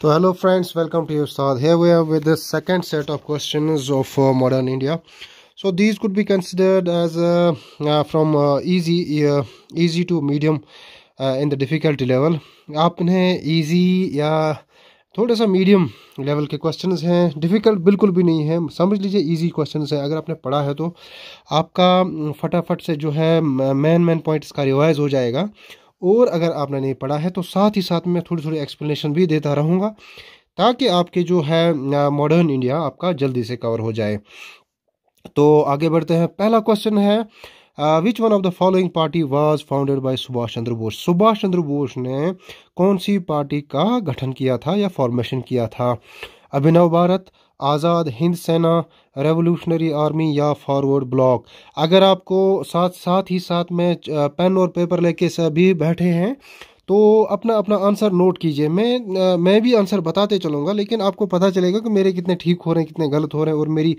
तो hello friends welcome to your साथ hey we with the second set of questions of modern India so this could be considered as from easy easy to medium in the difficulty level आपने easy या थोड़ा सा medium level के questions हैं difficult बिल्कुल भी नहीं है समझ लीजिए इजी क्वेश्चन हैं अगर आपने पढ़ा है तो आपका फटाफट से जो है मैन मैन पॉइंट्स का रिवाइज हो जाएगा और अगर आपने नहीं पढ़ा है तो साथ ही साथ मैं थोड़ी थोड़ी एक्सप्लेनेशन भी देता रहूँगा ताकि आपके जो है मॉडर्न इंडिया आपका जल्दी से कवर हो जाए तो आगे बढ़ते हैं पहला क्वेश्चन है which one of the following party was founded by Subhash Chandra Bose Subhash Chandra Bose ने कौन सी पार्टी का गठन किया था या फॉर्मेशन किया था अभिनव भारत आज़ाद हिंद सेना रेवोल्यूशनरी आर्मी या फॉरवर्ड ब्लॉक अगर आपको साथ साथ ही साथ में पेन और पेपर लेके सभी बैठे हैं तो अपना अपना आंसर नोट कीजिए मैं मैं भी आंसर बताते चलूँगा लेकिन आपको पता चलेगा कि मेरे कितने ठीक हो रहे हैं कितने गलत हो रहे हैं और मेरी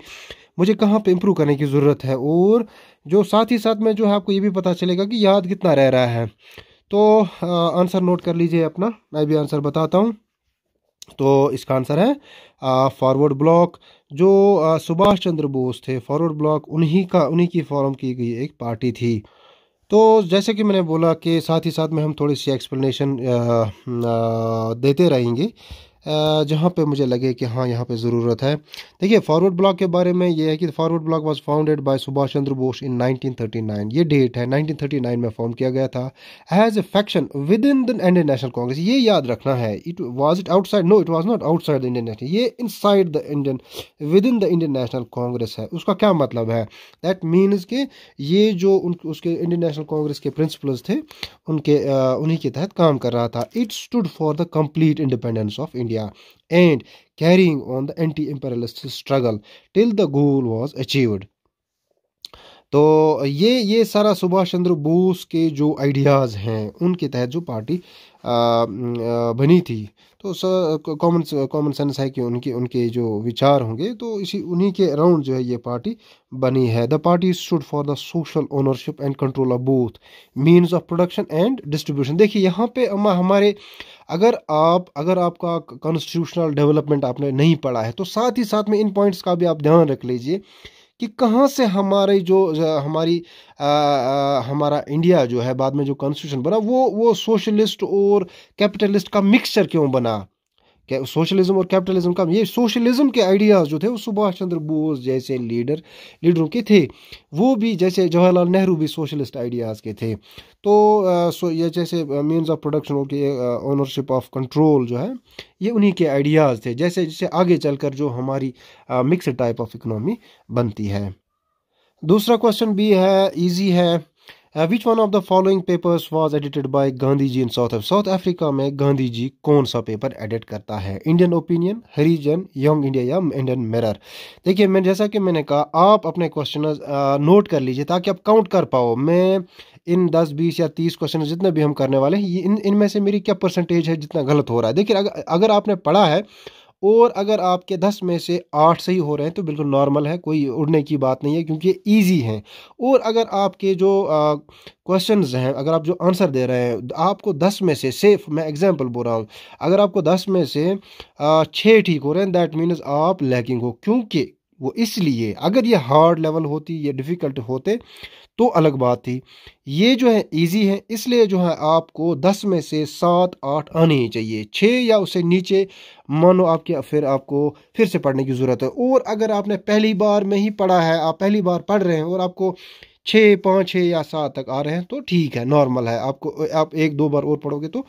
मुझे कहाँ पे इम्प्रूव करने की ज़रूरत है और जो साथ ही साथ में जो है आपको ये भी पता चलेगा कि याद कितना रह रहा है तो आंसर नोट कर लीजिए अपना मैं भी आंसर बताता हूँ तो इसका आंसर है फॉरवर्ड ब्लॉक जो सुभाष चंद्र बोस थे फॉरवर्ड ब्लॉक उन्हीं का उन्हीं की फॉर्म की गई एक पार्टी थी तो जैसे कि मैंने बोला कि साथ ही साथ में हम थोड़ी सी एक्सप्लेनेशन देते रहेंगे जहाँ पे मुझे लगे कि हाँ यहाँ पे ज़रूरत है देखिए फॉरवर्ड ब्लॉक के बारे में ये है कि Forward Bloc was founded by Subhash Chandra Bose in 1939 ये डेट है 1939 में फॉर्म किया गया था as a faction within the Indian National Congress ये याद रखना है it was it outside no it was not outside the Indian national ये in the Indian within the Indian National Congress है उसका क्या मतलब है दैट मीन्स के ये जो उन उसके इंडियन नेशनल कांग्रेस के प्रिंसिपल्स थे उनके उन्हीं के तहत काम कर रहा था it stood for the complete independence of India India and carrying on the anti imperialist struggle till the goal was achieved. तो ये ये सारा सुभाष चंद्र बोस के जो आइडियाज़ हैं उनके तहत जो पार्टी बनी थी तो कॉमन कॉमन सेंस है कि उनके उनके जो विचार होंगे तो इसी उन्हीं के अराउंड जो है ये पार्टी बनी है the party stood for the social ownership and control of both means of production and distribution देखिए यहाँ पे अम्मा हमारे अगर आप अगर आपका कॉन्स्टिट्यूशनल डेवलपमेंट आपने नहीं पढ़ा है तो साथ ही साथ में इन पॉइंट्स का भी आप ध्यान रख लीजिए कि कहाँ से हमारे जो हमारी आ, आ, हमारा इंडिया जो है बाद में जो कॉन्स्टिट्यूशन बना वो वो सोशलिस्ट और कैपिटलिस्ट का मिक्सचर क्यों बना क्या सोशलिज्म और कैपिटलिज्म का ये सोशलिज्म के आइडियाज़ जो थे वो सुभाष चंद्र बोस जैसे लीडर लीडरों के थे वो भी जैसे जवाहरलाल नेहरू भी सोशलिस्ट आइडियाज़ के थे तो सो ये जैसे मीन्स ऑफ प्रोडक्शन के ओनरशिप ऑफ कंट्रोल जो है ये उन्हीं के आइडियाज़ थे जैसे जैसे आगे चलकर जो हमारी मिक्स टाइप ऑफ इकनॉमी बनती है दूसरा क्वेश्चन भी है ईजी है Uh, which one of the following papers was edited by Gandhi ji in South Africa? South Africa में गांधी जी कौन सा पेपर एडिट करता है Indian Opinion Harijan, Young India या इंडियन मिरर देखिए मैं जैसा कि मैंने कहा आप अपने क्वेश्चन नोट uh, कर लीजिए ताकि आप काउंट कर पाओ मैं इन 10, 20 या 30 क्वेश्चन जितने भी हम करने वाले हैं इन इनमें से मेरी क्या परसेंटेज है जितना गलत हो रहा है देखिए अगर, अगर आपने पढ़ा है और अगर आपके दस में से आठ सही हो रहे हैं तो बिल्कुल नॉर्मल है कोई उड़ने की बात नहीं है क्योंकि ईजी हैं और अगर आपके जो क्वेश्चन हैं अगर आप जो आंसर दे रहे हैं आपको दस में से सेफ मैं एग्जाम्पल बोल रहा हूँ अगर आपको दस में से छः ठीक हो रहे हैं दैट मीन्स आप लैकिंग हो क्योंकि वो इसलिए अगर ये हार्ड लेवल होती ये डिफ़िकल्ट होते तो अलग बात थी ये जो है इजी है इसलिए जो है आपको दस में से सात आठ आने ही चाहिए छः या उससे नीचे मानो आपके फिर आपको फिर से पढ़ने की ज़रूरत है और अगर आपने पहली बार में ही पढ़ा है आप पहली बार पढ़ रहे हैं और आपको छः पाँच छः या सात तक आ रहे हैं तो ठीक है नॉर्मल है आपको आप एक दो बार और पढ़ोगे तो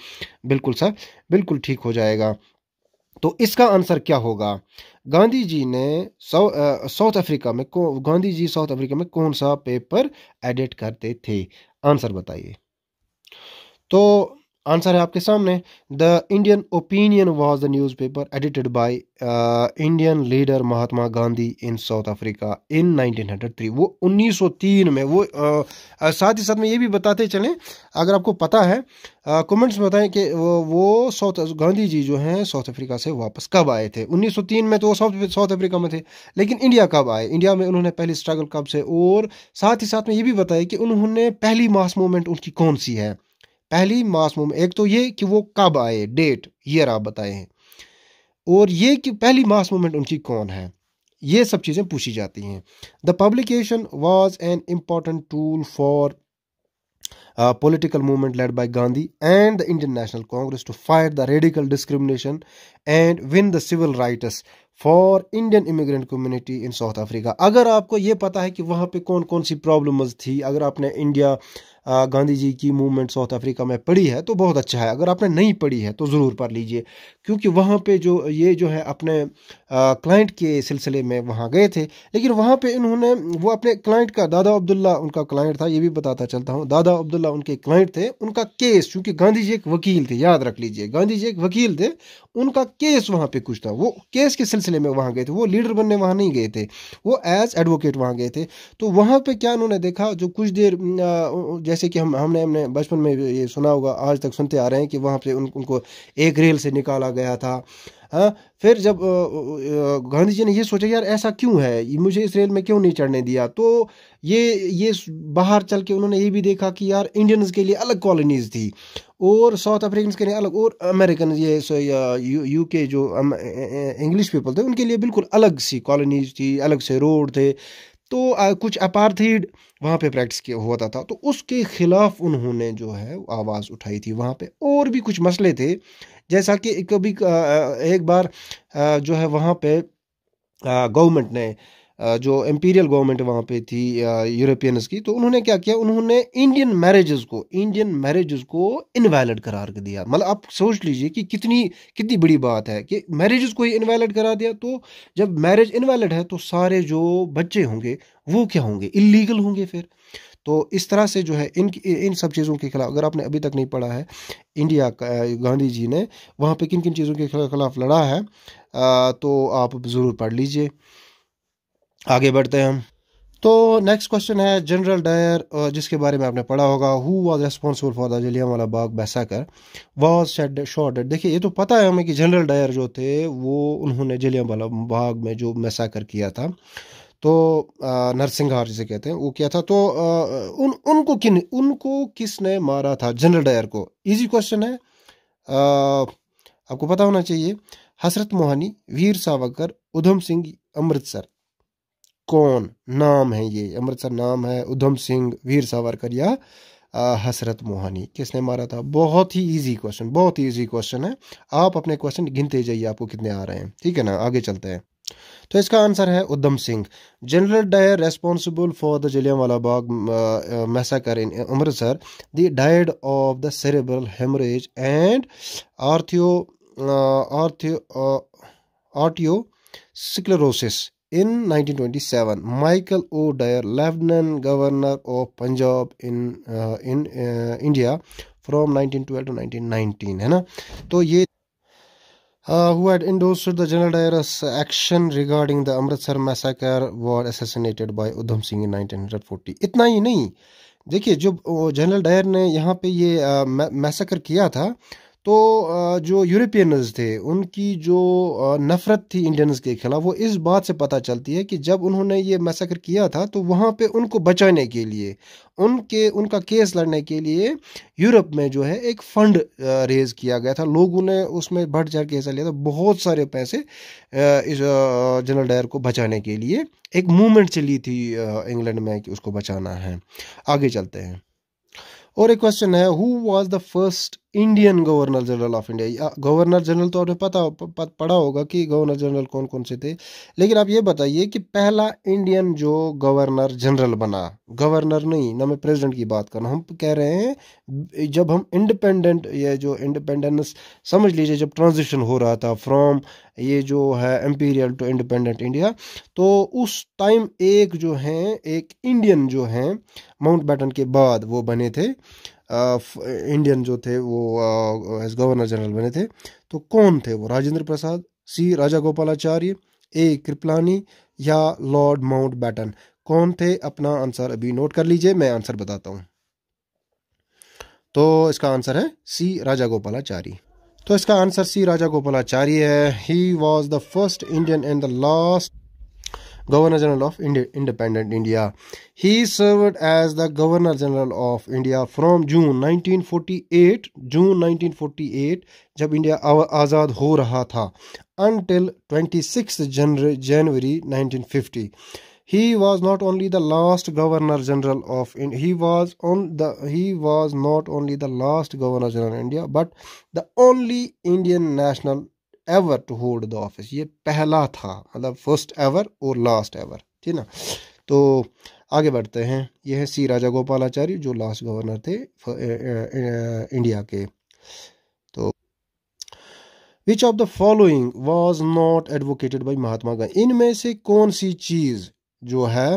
बिल्कुल सर बिल्कुल ठीक हो जाएगा तो इसका आंसर क्या होगा गांधी जी ने साउथ अफ्रीका में गांधी जी साउथ अफ्रीका में कौन सा पेपर एडिट करते थे आंसर बताइए तो आंसर है आपके सामने the Indian Opinion was the newspaper edited by Indian leader Mahatma Gandhi in South Africa in 1903 वो 1903 में वो uh, साथ ही साथ में ये भी बताते चलें अगर आपको पता है कमेंट्स uh, में बताएं कि वो साउथ गांधी जी जो हैं साउथ अफ्रीका से वापस कब आए थे 1903 में तो वो साउथ साउथ अफ्रीका में थे लेकिन इंडिया कब आए इंडिया में उन्होंने पहली स्ट्रगल कब से और साथ ही साथ में ये भी बताया कि उन्होंने पहली मास मूवमेंट उनकी कौन सी है पहली मासूम एक तो ये कि वो कब आए डेट ये आप बताए हैं और ये कि पहली मास मूवमेंट उनकी कौन है ये सब चीज़ें पूछी जाती हैं the publication was an important tool for political movement led by Gandhi and the Indian National Congress to fight the radical discrimination and win the civil rights for Indian immigrant community in South Africa अगर आपको ये पता है कि वहाँ पे कौन कौन सी प्रॉब्लम्स थी अगर आपने इंडिया गांधी जी की मूवमेंट साउथ अफ्रीका में पढ़ी है तो बहुत अच्छा है अगर आपने नहीं पढ़ी है तो ज़रूर पढ़ लीजिए क्योंकि वहाँ पे जो ये जो है अपने क्लाइंट के सिलसिले में वहाँ गए थे लेकिन वहाँ पे इन्होंने वो अपने क्लाइंट का दादा अब्दुल्ला उनका क्लाइंट था ये भी बताता चलता हूँ दादा अब्दुल्ला उनके क्लाइंट थे उनका केस चूँकि गांधी जी एक वकील थे याद रख लीजिए गांधी जी एक वकील थे उनका केस वहाँ पर कुछ था वो केस के सिलसिले सिलसिले में वहाँ गए थे वो लीडर बनने वहाँ नहीं गए थे वो एज एडवोकेट वहाँ गए थे तो वहाँ पे क्या उन्होंने देखा जो कुछ देर जैसे कि हम हमने हमने बचपन में ये सुना होगा आज तक सुनते आ रहे हैं कि वहाँ पे उन, उनको एक रेल से निकाला गया था हाँ फिर जब गांधी जी ने ये सोचा यार ऐसा क्यों है मुझे इस रेल में क्यों नहीं चढ़ने दिया तो ये ये बाहर चल के उन्होंने ये भी देखा कि यार इंडियंस के लिए अलग कॉलोनीज़ थी और साउथ अफ्रीकन के लिए अलग और अमेरिकन ये सो यू के जो इंग्लिश पीपल थे उनके लिए बिल्कुल अलग सी कॉलोनीज थी अलग से रोड थे तो आ, कुछ अपारथीड वहाँ पे प्रैक्टिस किया होता था तो उसके खिलाफ उन्होंने जो है आवाज़ उठाई थी वहाँ पे और भी कुछ मसले थे जैसा कि एक भी एक बार जो है वहाँ पे गवर्नमेंट ने जो एम्पीरियल गवर्नमेंट वहाँ पे थी यूरोपियंस की तो उन्होंने क्या किया उन्होंने इंडियन मैरिजेस को इंडियन मैरिजेस को इनवैलिड करार दिया मतलब आप सोच लीजिए कि कितनी कितनी बड़ी बात है कि मैरिजेस को ही इनवैलिड करा दिया तो जब मैरिज इनवैलिड है तो सारे जो बच्चे होंगे वो क्या होंगे इलीगल होंगे फिर तो इस तरह से जो है इन इन सब चीज़ों के खिलाफ अगर आपने अभी तक नहीं पढ़ा है इंडिया गांधी जी ने वहाँ पे किन किन चीज़ों के खिलाफ लड़ा है तो आप ज़रूर पढ़ लीजिए आगे बढ़ते हैं हम तो नेक्स्ट क्वेश्चन है जनरल डायर जिसके बारे में आपने पढ़ा होगा who was responsible for the वाला बाग बैसाकर वॉज शेड डेड देखिए ये तो पता है हमें कि जनरल डायर जो थे वो उन्होंने वाला बाग में जो मैसाकर किया था तो नरसिंहार जिसे कहते हैं वो क्या था तो उन उनको किन उनको किसने मारा था जनरल डायर को इजी क्वेश्चन है आपको पता होना चाहिए हसरत मोहानी वीर सावरकर उधम सिंह अमृतसर कौन नाम है ये अमृतसर नाम है उधम सिंह वीर सावरकर या हसरत मोहानी किसने मारा था बहुत ही इजी क्वेश्चन बहुत ही इजी क्वेश्चन है आप अपने क्वेश्चन गिनते जाइए आपको कितने आ रहे हैं ठीक है ना आगे चलते हैं तो इसका आंसर है Udham Singh General Dyer responsible for the Jallianwala Bagh massacre in Amritsar the died of the cerebral haemorrhage and arterio arterio arteriosclerosis in 1927, Michael O'Dwyer lieutenant governor of Punjab in in India from India, from 1912 to 1919, है ना तो ये uh, who had endorsed the General Dyer's action regarding the Amritsar massacre, were assassinated by Udham Singh in 1940. इतना ही नहीं देखिए जब general Dyer ने यहाँ पे ये मैसेकर किया था तो जो यूरोपियनज़ थे उनकी जो नफ़रत थी इंडियंस के खिलाफ वो इस बात से पता चलती है कि जब उन्होंने ये मैसेकर किया था तो वहाँ पे उनको बचाने के लिए उनके उनका केस लड़ने के लिए यूरोप में जो है एक फ़ंड रेज़ किया गया था लोगों ने उसमें बढ़ चढ़ के हिस्सा लिया था बहुत सारे पैसे इस जनरल डायर को बचाने के लिए एक मूवमेंट चली थी इंग्लैंड में कि उसको बचाना है आगे चलते हैं और एक क्वेश्चन है who was the first Indian governor general of India governor general तो आपने पता पढ़ा होगा कि गवर्नर जनरल कौन कौन से थे लेकिन आप ये बताइए कि पहला इंडियन जो गवर्नर जनरल बना गवर्नर नहीं ना मैं प्रेसिडेंट की बात कर रहा हूँ हम कह रहे हैं जब हम इंडिपेंडेंट ये जो इंडिपेंडेंस समझ लीजिए जब ट्रांजिशन हो रहा था फ्रॉम ये जो है एम्पीरियल टू इंडिपेंडेंट इंडिया तो उस टाइम एक जो हैं एक इंडियन जो हैं माउंट बैटन के बाद वो बने थे इंडियन जो थे वो एज गवर्नर जनरल बने थे तो कौन थे वो राजेंद्र प्रसाद सी राजा गोपालाचार्य ए कृपलानी या लॉर्ड माउंट बैटन कौन थे अपना आंसर अभी नोट कर लीजिए मैं आंसर बताता हूँ तो इसका आंसर है सी राजा गोपालाचारी तो इसका आंसर सी राजा गोपालाचारी है he was the first Indian and the last Governor General of India, Independent India. He served as the Governor General of India from June 1948, June 1948, when India was हो until 26 January, January 1950. He was not only the last Governor General of India. He was on the he was not only the last Governor General of India, but the only Indian national ever to hold the office ये पहला था मतलब first ever और last ever ठीक ना तो आगे बढ़ते हैं ये है सी राजा गोपालाचार्य जो लास्ट गवर्नर थे इंडिया के तो which of the following was not advocated by Mahatma Gandhi इनमें से कौन सी चीज़ जो है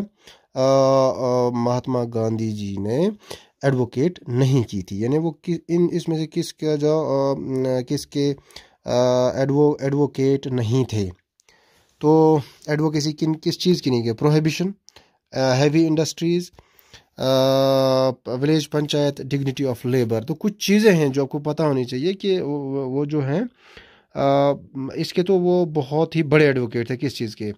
महात्मा गांधी जी ने एडवोकेट नहीं की थी यानी वो कि इन इसमें से किसका जो आ, किसके एडवो एडवोकेट नहीं थे तो एडवोकेसी किन किस चीज़ की नहीं की prohibition heavy industries village panchayat dignity of labour तो कुछ चीज़ें हैं जो आपको पता होनी चाहिए कि वो, वो जो हैं इसके तो वो बहुत ही बड़े एडवोकेट थे किस चीज़ के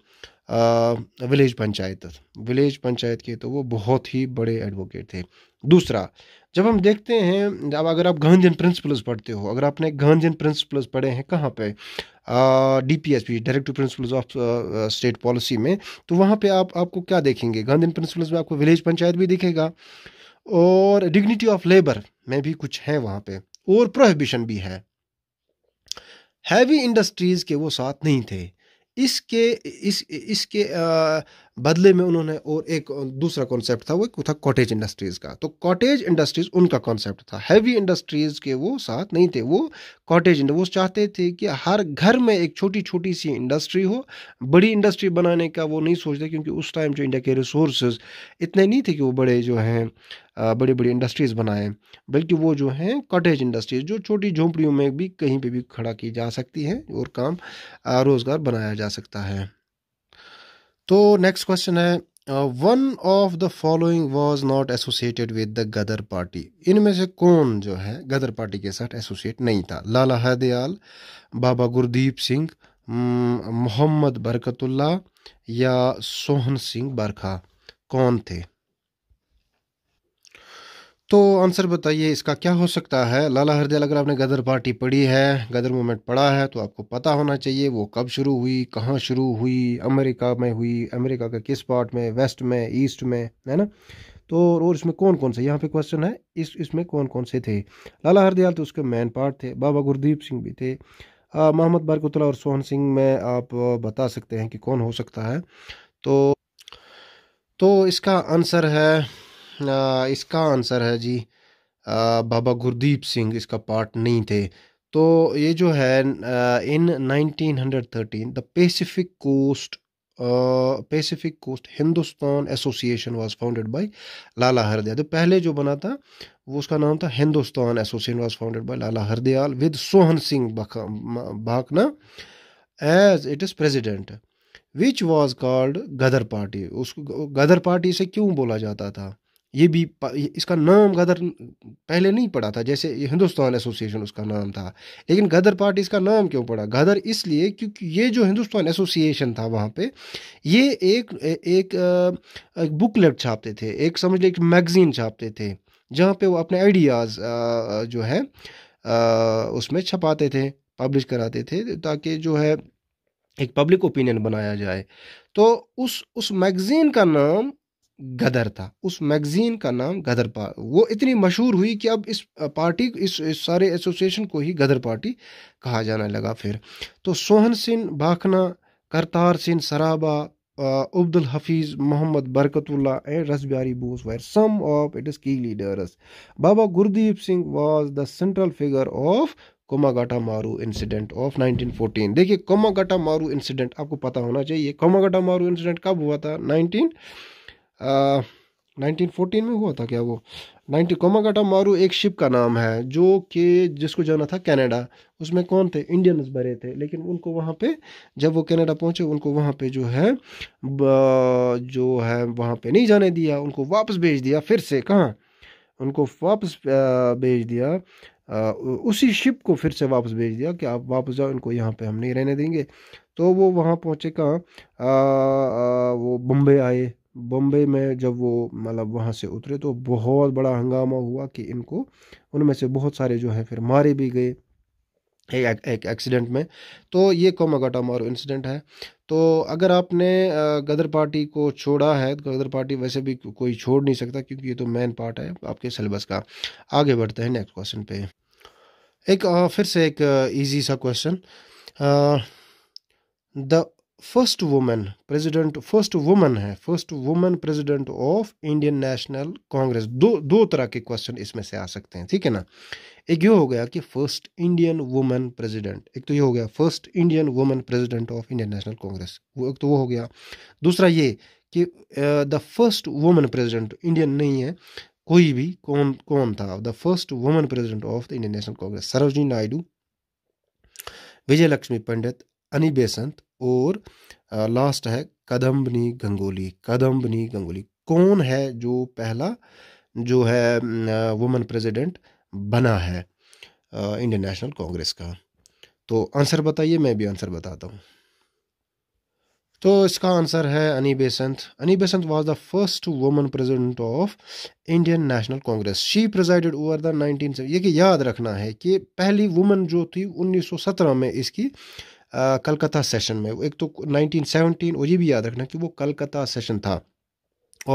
विलेज पंचायत विलेज पंचायत के तो वो बहुत ही बड़े एडवोकेट थे दूसरा जब हम देखते हैं जब अगर आप गांधीन प्रिंसिपल्स पढ़ते हो अगर आपने गांधीन प्रिंसिपल्स पढ़े हैं कहाँ पे D P S P directive principles of state policy में तो वहाँ पे आप आपको क्या देखेंगे गांधीन प्रिंसिपल्स में आपको विलेज पंचायत भी दिखेगा और डिग्निटी ऑफ लेबर में भी कुछ है वहाँ पे और प्रोहिबिशन भी है हैवी इंडस्ट्रीज़ के वो साथ नहीं थे इसके इस इसके आ, बदले में उन्होंने और एक दूसरा कॉन्सेप्ट था वो था कॉटेज इंडस्ट्रीज़ का तो कॉटेज इंडस्ट्रीज़ उनका कॉन्सेप्ट था हैवी इंडस्ट्रीज़ के वो साथ नहीं थे वो कॉटेज वो चाहते थे कि हर घर में एक छोटी छोटी सी इंडस्ट्री हो बड़ी इंडस्ट्री बनाने का वो नहीं सोचते क्योंकि उस टाइम जो इंडिया के रिसोर्स इतने नहीं थे कि वो बड़े जो हैं बड़ी बड़ी इंडस्ट्रीज़ बनाएं बल्कि वो जो हैं कॉटेज इंडस्ट्रीज़ जो छोटी झोंपड़ियों में भी कहीं पे भी खड़ा की जा सकती है और काम रोज़गार बनाया जा सकता है तो नेक्स्ट क्वेश्चन है one of the following was not associated with the Ghadar party इनमें से कौन जो है गदर पार्टी के साथ एसोसिएट नहीं था लाला हदयाल बाबा गुरदीप सिंह मोहम्मद बरकतुल्ला या सोहन सिंह बरखा कौन थे तो आंसर बताइए इसका क्या हो सकता है लाला हरदयाल अगर आपने गदर पार्टी पढ़ी है गदर मूवमेंट पढ़ा है तो आपको पता होना चाहिए वो कब शुरू हुई कहाँ शुरू हुई अमेरिका में हुई अमेरिका के किस पार्ट में वेस्ट में ईस्ट में है ना तो और इसमें कौन कौन से यहाँ पे क्वेश्चन है इस इसमें कौन कौन से थे लाला हरदयाल तो उसके मेन पार्ट थे बाबा गुरदीप सिंह भी थे मोहम्मद बरकुतला और सोहन सिंह में आप बता सकते हैं कि कौन हो सकता है तो तो इसका आंसर है इसका आंसर है जी बाबा गुरदीप सिंह इसका पार्ट नहीं थे तो ये जो है in 1913 the Pacific Coast Pacific Coast Hindustan Association was founded by Lala Hardayal तो पहले जो बना था वो उसका नाम था Hindustan Association was founded by Lala Hardayal with Sohan Singh Bhakna as it is president which was called Ghadar party उसको गदर पार्टी से क्यों बोला जाता था ये भी इसका नाम गदर पहले नहीं पड़ा था जैसे हिंदुस्तान एसोसिएशन उसका नाम था लेकिन गदर पार्टी इसका नाम क्यों पड़ा गदर इसलिए क्योंकि ये जो हिंदुस्तान एसोसिएशन था वहाँ पे ये एक एक, एक बुकलेट छापते थे एक समझ लें एक मैगज़ीन छापते थे जहाँ पे वो अपने आइडियाज़ जो है उसमें छपाते थे पब्लिश कराते थे ताकि जो है एक पब्लिक ओपिनियन बनाया जाए तो उस उस मैगज़ीन का नाम गदर था उस मैगज़ीन का नाम गदर पार्टी वो इतनी मशहूर हुई कि अब इस पार्टी इस, इस सारे एसोसिएशन को ही गदर पार्टी कहा जाने लगा फिर तो Sohan Singh Bhakna Kartar Singh Sarabha Abdul Hafiz Mohammad Barkatullah and Rash Behari Bose some of it its की leaders Baba Gurdeep Singh was the central figure of Komagata Maru incident of 1914 देखिए कोमागाटा मारू इंसिडेंट आपको पता होना चाहिए कोमागाटा मारू इंसिडेंट कब हुआ था 19 नाइनटीन में हुआ था क्या वो नाइनटी कोमागाटा मारू एक शिप का नाम है जो कि जिसको जाना था कनाडा उसमें कौन थे इंडियंस भरे थे लेकिन उनको वहाँ पे जब वो कनाडा पहुँचे उनको वहाँ पे जो है जो है वहाँ पे नहीं जाने दिया उनको वापस भेज दिया फिर से कहाँ उनको वापस भेज दिया उसी शिप को फिर से वापस भेज दिया कि आप वापस जाओ इनको यहाँ पे हम नहीं रहने देंगे तो वो वहाँ पहुँचे कहाँ वो बम्बे आए बॉम्बे में जब वो मतलब वहाँ से उतरे तो बहुत बड़ा हंगामा हुआ कि इनको उनमें से बहुत सारे जो है फिर मारे भी गए एक एक एक्सीडेंट में तो ये कोमागाटा मारो इंसिडेंट है तो अगर आपने गदर पार्टी को छोड़ा है तो गदर पार्टी वैसे भी कोई छोड़ नहीं सकता क्योंकि ये तो मेन पार्ट है आपके सिलेबस का आगे बढ़ते हैं नेक्स्ट क्वेश्चन पे एक फिर से एक इजी सा question the first women president first women है first women president of Indian National Congress दो दो तरह के क्वेश्चन इसमें से आ सकते हैं ठीक है ना एक ये हो गया कि फर्स्ट इंडियन वुमेन प्रेसिडेंट एक तो ये हो गया first Indian women president of Indian National Congress वो एक तो वो हो गया दूसरा ये कि the first women president Indian नहीं है कोई भी कौन कौन था the first women president of the Indian National Congress Sarojini Naidu Vijaya Lakshmi Pandit Annie Besant और लास्ट है कदम्बनी गंगोली कदम्बनी गंगोली कौन है जो पहला जो है वुमेन प्रेसिडेंट बना है इंडियन नेशनल कांग्रेस का तो आंसर बताइए मैं भी आंसर बताता हूँ तो इसका आंसर है Annie Besant Annie Besant was the first woman president of Indian National Congress she presided over the nineteen ये कि याद रखना है कि पहली वुमन जो थी 1917 में इसकी कलकत्ता सेशन में एक तो 1917 और ये भी याद रखना कि वो कलकत्ता सेशन था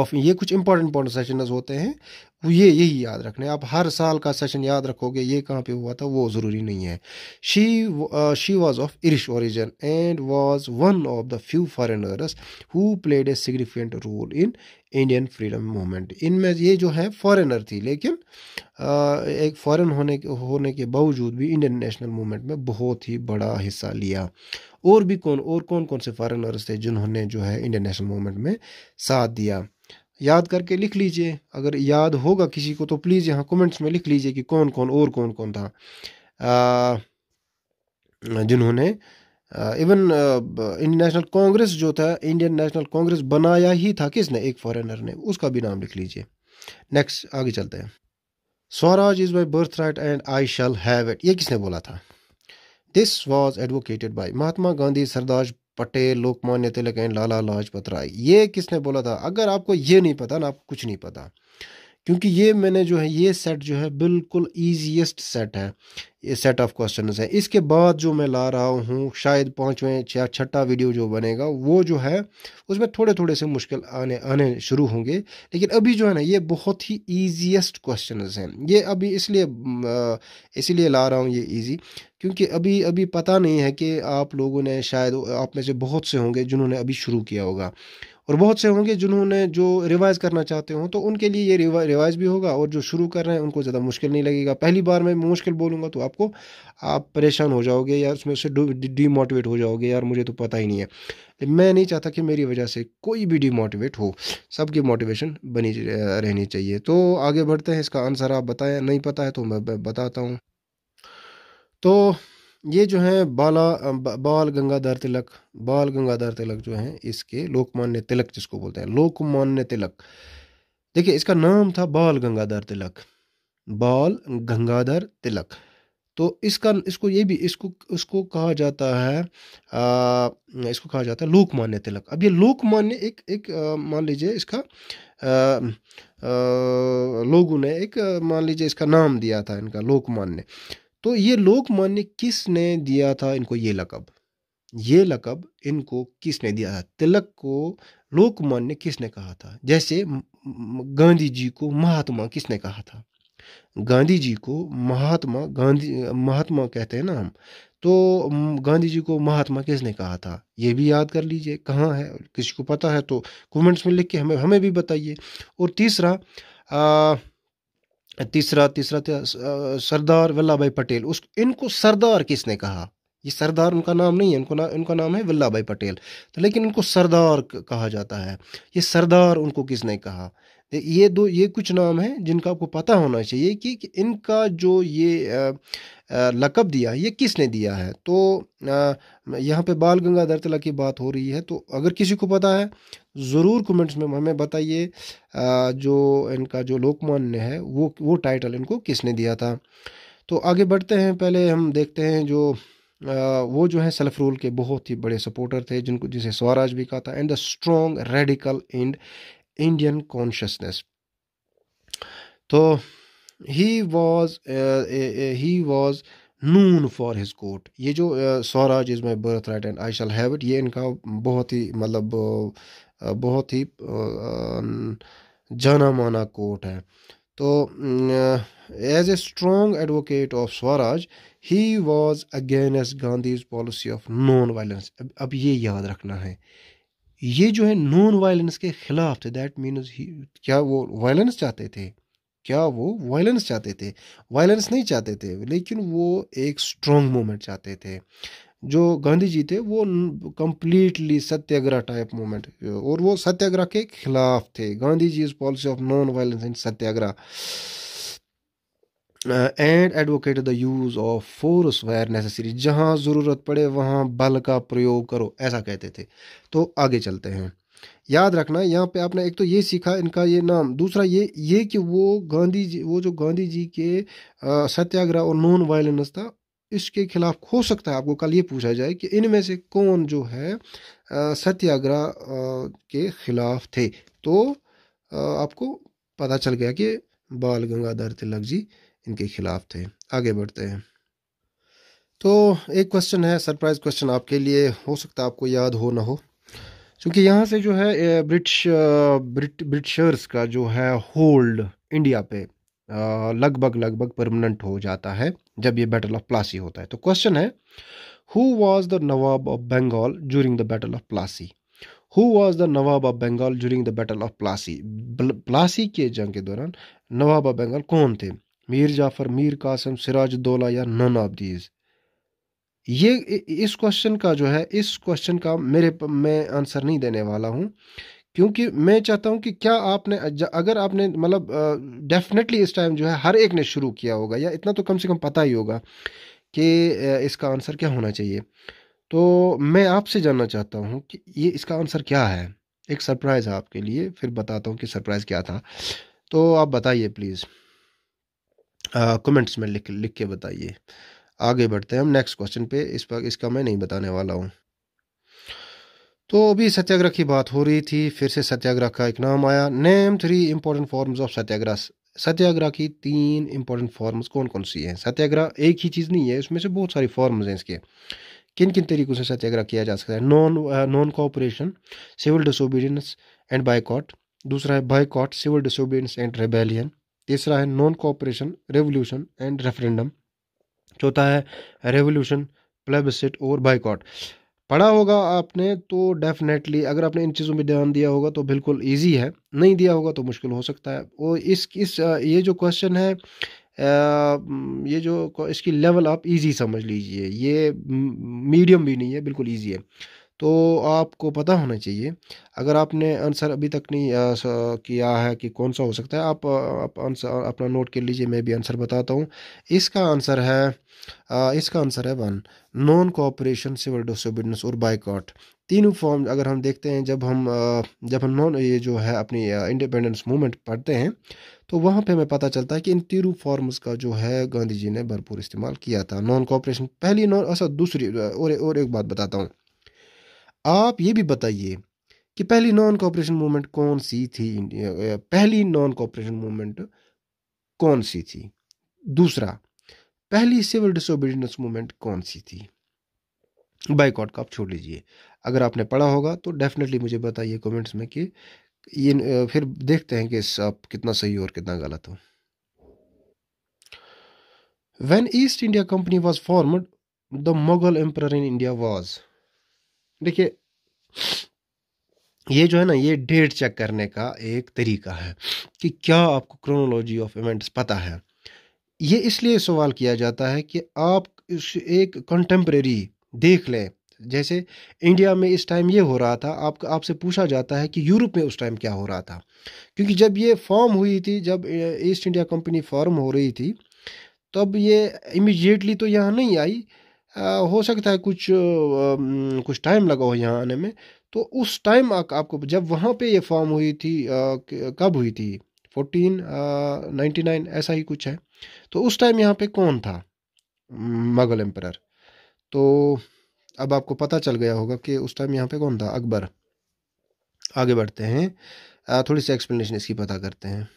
ऑफ ये कुछ इंपॉर्टेंट इंपॉर्टेंट सेशन होते हैं ये यही याद रखने आप हर साल का सेशन याद रखोगे ये कहाँ पे हुआ था वो ज़रूरी नहीं है she she was of Irish origin and was one of the few foreigners who played a significant role in Indian freedom movement इनमें ये जो है फॉरेनर थी लेकिन आ, uh, एक फॉरेन होने के होने के बावजूद भी इंडियन नेशनल मूवमेंट में बहुत ही बड़ा हिस्सा लिया और भी कौन और कौन कौन से फॉरेनर्स थे जिन्होंने जो है इंडियन नेशनल मूवमेंट में साथ दिया याद करके लिख लीजिए अगर याद होगा किसी को तो प्लीज़ यहाँ कमेंट्स में लिख लीजिए कि कौन कौन और कौन कौन था जिन्होंने इवन इंडियन नेशनल कांग्रेस जो था इंडियन नेशनल कांग्रेस बनाया ही था किसने एक फॉरेनर ने उसका भी नाम लिख लीजिए नेक्स्ट आगे चलते हैं swaraj is my birth right and I shall have it ये किसने बोला था this was advocated by Mahatma Gandhi Sardar Patel Lokmanya Tilak and Lala Lajpat Rai ये किसने बोला था अगर आपको ये नहीं पता ना आपको कुछ नहीं पता क्योंकि ये मैंने जो है ये सेट जो है बिल्कुल ईजीएस्ट सेट है ये सेट ऑफ क्वेश्चन है इसके बाद जो मैं ला रहा हूँ शायद पाँचवें या छठा वीडियो जो बनेगा वो जो है उसमें थोड़े थोड़े से मुश्किल आने आने शुरू होंगे लेकिन अभी जो है ना ये बहुत ही ईजीएस्ट क्वेश्चन हैं ये अभी इसलिए इसलिए ला रहा हूँ ये ईजी क्योंकि अभी अभी पता नहीं है कि आप लोगों ने शायद आप में से बहुत से होंगे जिन्होंने अभी शुरू किया होगा और बहुत से होंगे जिन्होंने जो रिवाइज़ करना चाहते हों तो उनके लिए ये रिवाइज़ भी होगा और जो शुरू कर रहे हैं उनको ज़्यादा मुश्किल नहीं लगेगा पहली बार मैं मुश्किल बोलूँगा तो आपको आप परेशान हो जाओगे या उसमें से डीमोटिवेट हो जाओगे यार मुझे तो पता ही नहीं है मैं नहीं चाहता कि मेरी वजह से कोई भी डीमोटिवेट हो सबकी मोटिवेशन बनी रहनी चाहिए तो आगे बढ़ते हैं इसका आंसर आप बताएं नहीं पता है तो मैं बताता हूँ तो ये जो है बाला बाल गंगाधर तिलक बाल गंगाधर तिलक जो है इसके लोकमान्य तिलक जिसको बोलते हैं लोकमान्य तिलक देखिए इसका नाम था बाल गंगाधर तिलक बाल गंगाधर तिलक तो इसका इसको ये भी इसको इसको कहा जाता है आ, इसको कहा जाता है लोकमान्य तिलक अब ये लोकमान्य एक एक मान लीजिए इसका लोगों ने एक मान लीजिए इसका नाम दिया था इनका लोकमान्य तो ये लोकमान्य किसने दिया था इनको ये लकब ये लकब इनको किसने दिया था तिलक को लोकमान्य किसने कहा था जैसे गांधी जी को महात्मा किसने कहा था गांधी जी को महात्मा गांधी महात्मा कहते हैं ना हम तो गांधी जी को महात्मा किसने कहा था ये भी याद कर लीजिए कहाँ है किसी को पता है तो कमेंट्स में लिख के हमें हमें भी बताइए और तीसरा आ, तीसरा तीसरा, तो, सरदार वल्लभ भाई पटेल उस इनको सरदार किसने कहा ये सरदार उनका नाम नहीं है इनको ना उनका नाम है वल्लभ भाई पटेल तो लेकिन उनको सरदार कहा जाता है ये सरदार उनको किसने कहा ये दो ये कुछ नाम हैं जिनका आपको पता होना चाहिए कि, कि इनका जो ये लकब दिया ये किसने दिया है तो यहाँ पे बाल गंगाधर तिलक की बात हो रही है तो अगर किसी को पता है ज़रूर कमेंट्स में हमें बताइए जो इनका जो लोकमान्य है वो वो टाइटल इनको किसने दिया था तो आगे बढ़ते हैं पहले हम देखते हैं जो आ, वो जो है सेल्फ रूल के बहुत ही बड़े सपोर्टर थे जिनको जिसे स्वराज भी कहा था and the strong radical and Indian consciousness तो he was he was known for his quote ये जो swaraj is my birth right and I shall have it ये इनका बहुत ही मतलब uh, uh, बहुत ही uh, um, जाना माना कोट है तो as a strong advocate of swaraj he was against Gandhi's policy of non violence अब ये याद रखना है ये जो है नॉन वायलेंस के खिलाफ थे दैट मीन क्या वो वायलेंस चाहते थे क्या वो वायलेंस चाहते थे वायलेंस नहीं चाहते थे लेकिन वो एक स्ट्रॉन्ग मोमेंट चाहते थे जो गांधी जी थे वो कम्प्लीटली सत्याग्रह टाइप मोमेंट और वो सत्याग्रह के खिलाफ थे Gandhi ji is policy of non violence and satyagraha and advocate the use of force where necessary जहाँ ज़रूरत पड़े वहाँ बल का प्रयोग करो ऐसा कहते थे तो आगे चलते हैं याद रखना यहाँ पे आपने एक तो ये सीखा इनका ये नाम दूसरा ये ये कि वो गांधी जी वो जो गांधी जी के सत्याग्रह और नॉन वायलेंस था इसके खिलाफ हो सकता है आपको कल ये पूछा जाए कि इनमें से कौन जो है सत्याग्रह के खिलाफ थे तो आपको पता चल गया कि बाल गंगाधर तिलक जी इनके खिलाफ थे आगे बढ़ते हैं तो एक क्वेश्चन है सरप्राइज क्वेश्चन आपके लिए हो सकता है आपको याद हो ना हो क्योंकि यहाँ से जो है ब्रिटिश ब्रिट ब्रिटिशर्स का जो है होल्ड इंडिया पे लगभग लगभग परमानेंट हो जाता है जब ये बैटल ऑफ प्लासी होता है तो क्वेश्चन है who was the Nawab of Bengal during the battle of Plassey who was the Nawab of Bengal during the battle of Plassey Plassey के जंग के दौरान नवाब ऑफ बंगाल कौन थे मीर जाफ़र मीर कासम दौला या नन ऑफ दीज ये इस क्वेश्चन का जो है इस क्वेश्चन का मेरे मैं आंसर नहीं देने वाला हूँ क्योंकि मैं चाहता हूँ कि क्या आपने अगर आपने मतलब डेफिनेटली इस टाइम जो है हर एक ने शुरू किया होगा या इतना तो कम से कम पता ही होगा कि इसका आंसर क्या होना चाहिए तो मैं आपसे जानना चाहता हूँ कि ये इसका आंसर क्या है एक सरप्राइज़ है आपके लिए फिर बताता हूँ कि सरप्राइज़ क्या था तो आप बताइए प्लीज़ कमेंट्स में लिख लिख के बताइए आगे बढ़ते हैं हम नेक्स्ट क्वेश्चन पे इस पर इसका मैं नहीं बताने वाला हूँ तो अभी सत्याग्रह की बात हो रही थी फिर से सत्याग्रह का एक नाम आया name three important forms of satyagraha satyagraha की तीन इंपॉर्टेंट फॉर्म्स कौन कौन सी हैं सत्याग्रह एक ही चीज़ नहीं है उसमें से बहुत सारी फॉर्म्स हैं इसके किन किन तरीकों से सत्याग्रह किया जा सकता है non non cooperation civil disobedience and boycott दूसरा है boycott civil disobedience and rebellion तीसरा है non cooperation revolution and referendum चौथा है रेवोल्यूशन प्लेबसिट और बाइकॉट पढ़ा होगा आपने तो डेफिनेटली अगर आपने इन चीज़ों पर ध्यान दिया होगा तो बिल्कुल इजी है नहीं दिया होगा तो मुश्किल हो सकता है और इस इस ये जो क्वेश्चन है ये जो इसकी लेवल आप इजी समझ लीजिए ये मीडियम भी नहीं है बिल्कुल इजी है तो आपको पता होना चाहिए अगर आपने आंसर अभी तक नहीं किया है कि कौन सा हो सकता है आप, आंसर अपना नोट कर लीजिए मैं भी आंसर बताता हूँ इसका आंसर है आ, इसका आंसर है one non cooperation civil disobedience और बाइकॉट तीनों फॉर्म अगर हम देखते हैं जब हम जब हम नॉन ये जो है अपनी इंडिपेंडेंस मूवमेंट पढ़ते हैं तो वहाँ पे हमें पता चलता है कि इन तीनों फॉर्म्स का जो है गांधी जी ने भरपूर इस्तेमाल किया था नॉन कोऑपरेशन पहली नॉन ऐसा अच्छा, दूसरी और और एक बात बताता हूँ आप ये भी बताइए कि पहली नॉन कॉपरेशन मूवमेंट कौन सी थी पहली नॉन कॉपरेशन मूवमेंट कौन सी थी दूसरा पहली सिविल डिसोबिडेंस मूवमेंट कौन सी थी बाइकआउट का आप छोड़ लीजिए अगर आपने पढ़ा होगा तो डेफिनेटली मुझे बताइए कमेंट्स में कि ये फिर देखते हैं कि आप कितना सही हो और कितना गलत हो when East India Company was formed the Mughal emperor in India was देखिए ये जो है ना ये डेट चेक करने का एक तरीका है कि क्या आपको क्रोनोलॉजी ऑफ इवेंट्स पता है ये इसलिए सवाल किया जाता है कि आप एक कंटेम्प्रेरी देख लें जैसे इंडिया में इस टाइम ये हो रहा था आप आपसे पूछा जाता है कि यूरोप में उस टाइम क्या हो रहा था क्योंकि जब ये फॉर्म हुई थी जब ईस्ट इंडिया कंपनी फॉर्म हो रही थी तब ये इमिजिएटली तो यहाँ नहीं आई हो सकता है कुछ कुछ टाइम लगा हो यहाँ आने में तो उस टाइम आपको जब वहाँ पे ये फॉर्म हुई थी कब हुई थी फोर्टीन नाइन्टी नाइन ऐसा ही कुछ है तो उस टाइम यहाँ पे कौन था मगल एम्पर तो अब आपको पता चल गया होगा कि उस टाइम यहाँ पे कौन था अकबर आगे बढ़ते हैं थोड़ी सी एक्सप्लेनेशन इसकी पता करते हैं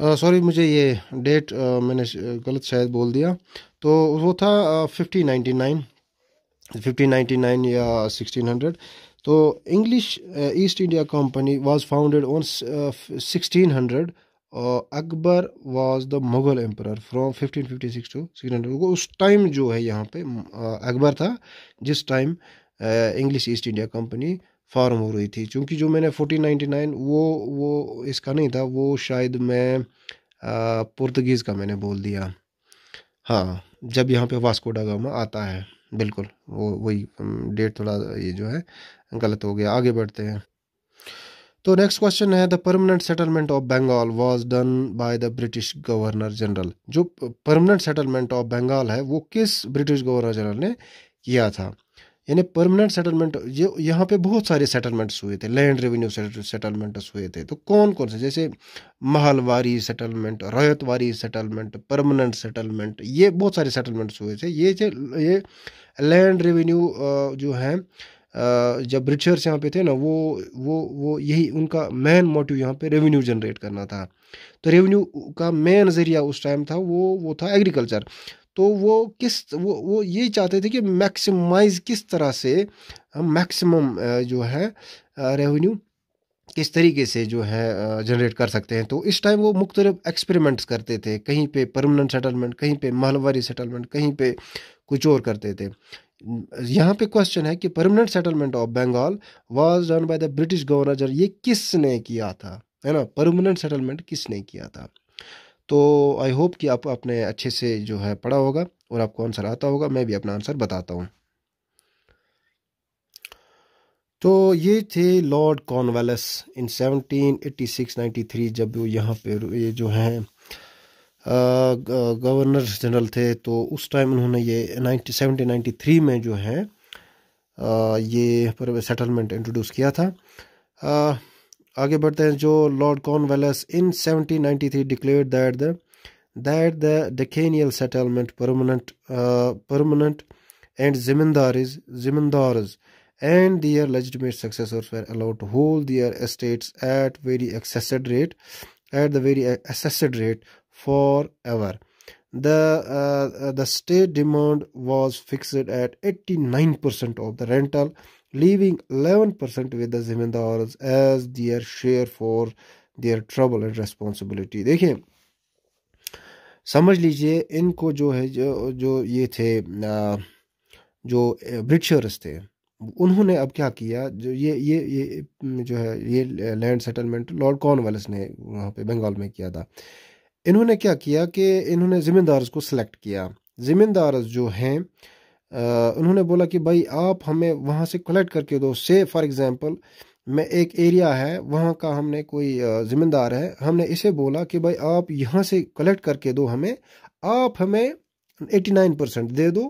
सॉरी मुझे ये डेट मैंने गलत शायद बोल दिया तो वो था fifty ninety nine ninety nine या सिक्सटीन हंड्रेड तो English East India Company was founded on sixteen hundred Akbar was the Mughal emperor from fifteen fifty six to sixteen hundred उस टाइम जो है यहाँ पे अकबर था जिस time English East India Company form हो रही थी क्योंकि जो मैंने फोटी नाइन्टी नाइन वो वो इसका नहीं था वो शायद मैं पुर्तगीज़ का मैंने बोल दिया हाँ जब यहाँ पे वास्कोडा गामा आता है बिल्कुल वो वही डेट थोड़ा ये जो है गलत हो गया आगे बढ़ते हैं तो नेक्स्ट क्वेश्चन है the permanent settlement of Bengal was done by the British governor general जो परमानेंट सेटलमेंट ऑफ बंगाल है वो किस ब्रिटिश गवर्नर जनरल ने किया था यानी परमानेंट सेटलमेंट ये यहाँ पे बहुत सारे सेटलमेंट्स हुए थे लैंड रेवेन्यू सेटलमेंट्स हुए थे तो कौन कौन से जैसे Mahalwari settlement Ryotwari settlement permanent settlement ये बहुत सारे सेटलमेंट्स हुए थे ये ये लैंड रेवेन्यू जो है जब ब्रिटिशर्स यहाँ पे थे ना वो वो वो यही उनका मेन मोटिव यहाँ पे रेवेन्यू जनरेट करना था तो रेवेन्यू का मेन ज़रिया उस टाइम था वो वो था एग्रीकल्चर तो वो किस वो वो ये चाहते थे कि मैक्सिमाइज किस तरह से मैक्सिमम जो है रेवेन्यू किस तरीके से जो है जनरेट कर सकते हैं तो इस टाइम वो मुख्तलिफ एक्सपेरिमेंट्स करते थे कहीं पे परमानेंट सेटलमेंट कहीं पे महलवारी सेटलमेंट कहीं पे कुछ और करते थे यहाँ पे क्वेश्चन है कि permanent settlement of Bengal was done by the British governor ये किसने किया था है ना परमानेंट सेटलमेंट किसने किया था तो आई होप कि आप अपने अच्छे से जो है पढ़ा होगा और आपको आंसर आता होगा मैं भी अपना आंसर बताता हूँ तो ये थे लॉर्ड कॉर्नवेलस इन 1786-93 जब वो यहाँ पे ये जो हैं गवर्नर जनरल थे तो उस टाइम उन्होंने ये नाइन्टी 1793 में जो है आ, ये पर सेटलमेंट इंट्रोड्यूस किया था आ, आगे बढ़ते jo Lord Cornwallis in 1793 declared that the that the decennial settlement permanent permanent and zemindars, zemindars and their legitimate successors were allowed to hold their estates at very excessive rate at the very excessive rate forever the uh, the state demand was fixed at 89% of the rental leaving 11% with the जिम्मेदार as their share for their trouble and responsibility देखें समझ लीजिए इनको जो है जो जो ये थे जो ब्रिटिशर्स थे उन्होंने अब क्या किया जो ये ये ये जो है ये लैंड सेटलमेंट लॉर्ड कॉर्नवालिस ने वहाँ पे बंगाल में किया था इन्होंने क्या किया कि इन्होंने जमींदार को सिलेक्ट किया ज़मींदार्स जो हैं उन्होंने बोला कि भाई आप हमें वहाँ से कलेक्ट करके दो से फॉर एग्ज़ाम्पल में एक एरिया है वहाँ का हमने कोई ज़िम्मेदार है हमने इसे बोला कि भाई आप यहाँ से कलेक्ट करके दो हमें आप हमें 89 परसेंट दे दो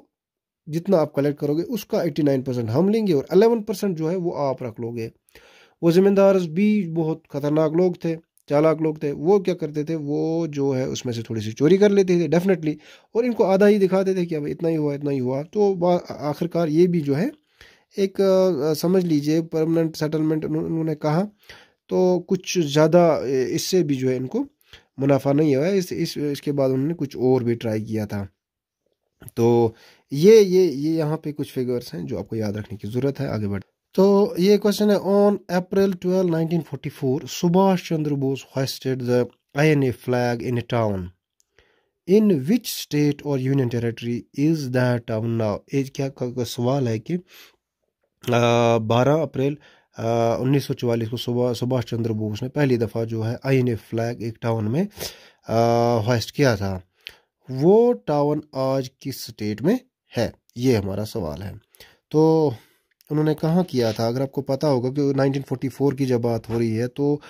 जितना आप कलेक्ट करोगे उसका 89 परसेंट हम लेंगे और 11 परसेंट जो है वो आप रख लोगे वो ज़िम्मेदार भी बहुत ख़तरनाक लोग थे चालाक लोग थे वो क्या करते थे वो जो है उसमें से थोड़ी सी चोरी कर लेते थे डेफिनेटली और इनको आधा ही दिखाते थे कि अब इतना ही हुआ इतना ही हुआ तो आखिरकार ये भी जो है एक आ, समझ लीजिए परमानेंट सेटलमेंट उन्होंने कहा तो कुछ ज़्यादा इससे भी जो है इनको मुनाफा नहीं हुआ इस, इस इसके बाद उन्होंने कुछ और भी ट्राई किया था तो ये ये ये यहाँ पे कुछ फिगर्स हैं जो आपको याद रखने की ज़रूरत है आगे बढ़ तो ये क्वेश्चन है on April 12 1944 Subhash Chandra Bose hoisted the A flag in a town in which state or union territory is that town now ये क्या का सवाल है कि बारह अप्रैल उन्नीस सौ चवालीस को सुबह सुभाष चंद्र बोस ने पहली दफ़ा जो है आई एन ए फ्लैग एक टाउन में हॉस्ट किया था वो टाउन आज किस स्टेट में है ये हमारा सवाल है तो उन्होंने कहाँ किया था अगर आपको पता होगा कि 1944 की जब बात हो रही है तो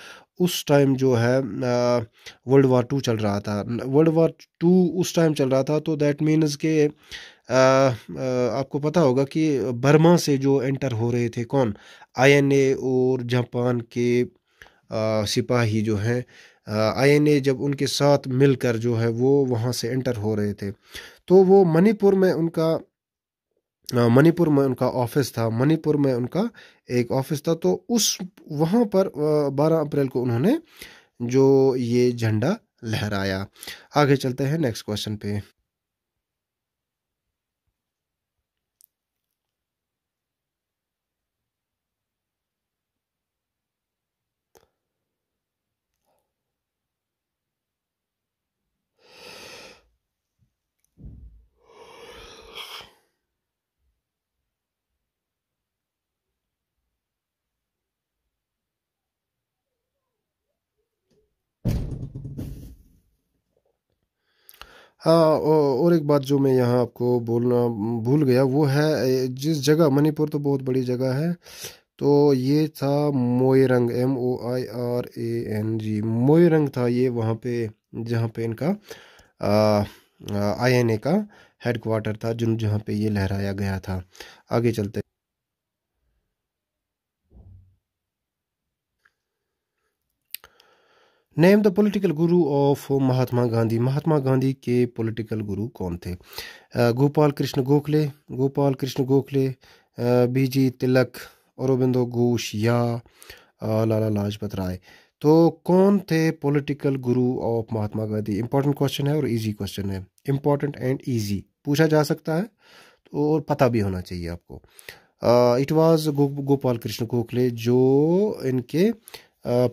उस टाइम जो है वर्ल्ड वार टू चल रहा था वर्ल्ड वार टू उस टाइम चल रहा था तो दैट मीन्स के आ, आ, आपको पता होगा कि बर्मा से जो एंटर हो रहे थे कौन आईएनए और जापान के आ, सिपाही जो हैं आईएनए जब उनके साथ मिलकर जो है वो वहाँ से एंटर हो रहे थे तो वो मणिपुर में उनका मणिपुर में उनका ऑफिस था मणिपुर में उनका एक ऑफिस था तो उस वहाँ पर 12 अप्रैल को उन्होंने जो ये झंडा लहराया आगे चलते हैं नेक्स्ट क्वेश्चन पे हाँ और एक बात जो मैं यहाँ आपको बोलना भूल गया वो है जिस जगह मणिपुर तो बहुत बड़ी जगह है तो ये था Moirang M O I R A N G Moirang था ये वहाँ पे जहाँ पे इनका आई एन ए का हेडक्वार्टर था जिन जहाँ पे ये लहराया गया था आगे चलते name the political guru of Mahatma Gandhi Mahatma Gandhi के पॉलिटिकल गुरु कौन थे गोपाल कृष्ण गोखले गोपाल कृष्ण गोखले बीजी तिलक औरबिंदो घोष या लाला लाजपत राय तो कौन थे political guru of Mahatma Gandhi important question है और इजी क्वेश्चन है इम्पॉर्टेंट एंड इजी पूछा जा सकता है तो और पता भी होना चाहिए आपको इट वाज गोपाल कृष्ण गोखले जो इनके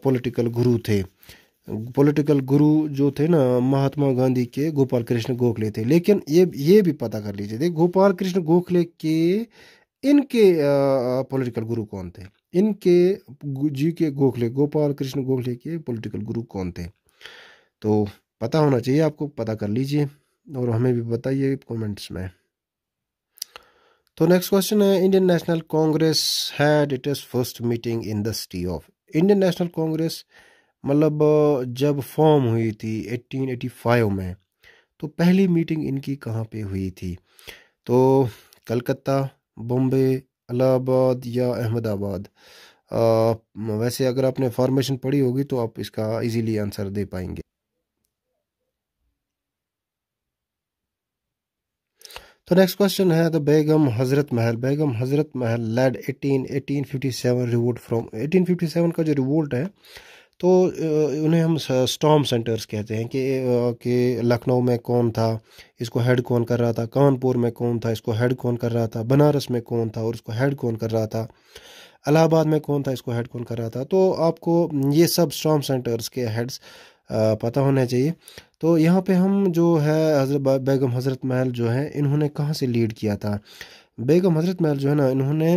पॉलिटिकल गुरु थे पॉलिटिकल गुरु जो थे ना महात्मा गांधी के गोपाल कृष्ण गोखले थे लेकिन ये ये भी पता कर लीजिए देख गोपाल कृष्ण गोखले के इनके पॉलिटिकल गुरु कौन थे इनके जी के गोखले गोपाल कृष्ण गोखले के पॉलिटिकल गुरु कौन थे तो पता होना चाहिए आपको पता कर लीजिए और हमें भी बताइए कमेंट्स में तो नेक्स्ट क्वेश्चन है Indian National Congress had it is first meeting in the city of Indian National Congress मतलब जब फॉर्म हुई थी 1885 में तो पहली मीटिंग इनकी कहाँ पे हुई थी तो कलकत्ता बॉम्बे अलाहाबाद या अहमदाबाद वैसे अगर आपने फॉर्मेशन पढ़ी होगी तो आप इसका इजीली आंसर दे पाएंगे तो नेक्स्ट क्वेश्चन है द बेगम हज़रत महल बेगम हज़रत महल लेड 18 1857 रिवोल्ट फ्रॉम 1857 का जो रिवोल्ट है तो उन्हें हम स्टॉम सेंटर्स कहते हैं कि कि लखनऊ में कौन था इसको हेड कौन कर रहा था कानपुर में कौन था इसको हेड कौन कर रहा था बनारस में कौन था और इसको हेड कौन कर रहा था अलाहाबाद में कौन था इसको हेड कौन कर रहा था तो आपको ये सब स्टॉम सेंटर्स के हेड्स पता होने चाहिए तो यहाँ पे हम जो है हजरत बेगम हज़रत महल जो है इन्होंने कहाँ से लीड किया था बेगम हज़रत महल जो है ना इन्होंने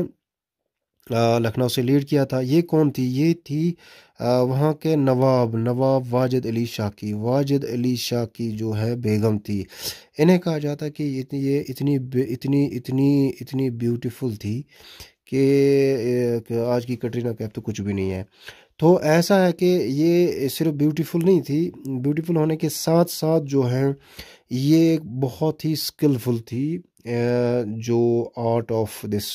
लखनऊ से लीड किया था ये कौन थी ये थी वहाँ के नवाब नवाब वाजिद अली शाह की वाजिद अली शाह की जो है बेगम थी इन्हें कहा जाता कि ये इतनी इतनी इतनी इतनी ब्यूटीफुल थी कि आज की कटरीना कैफ तो कुछ भी नहीं है तो ऐसा है कि ये सिर्फ ब्यूटीफुल नहीं थी ब्यूटीफुल होने के साथ साथ जो है ये बहुत ही स्किलफुल थी जो art of this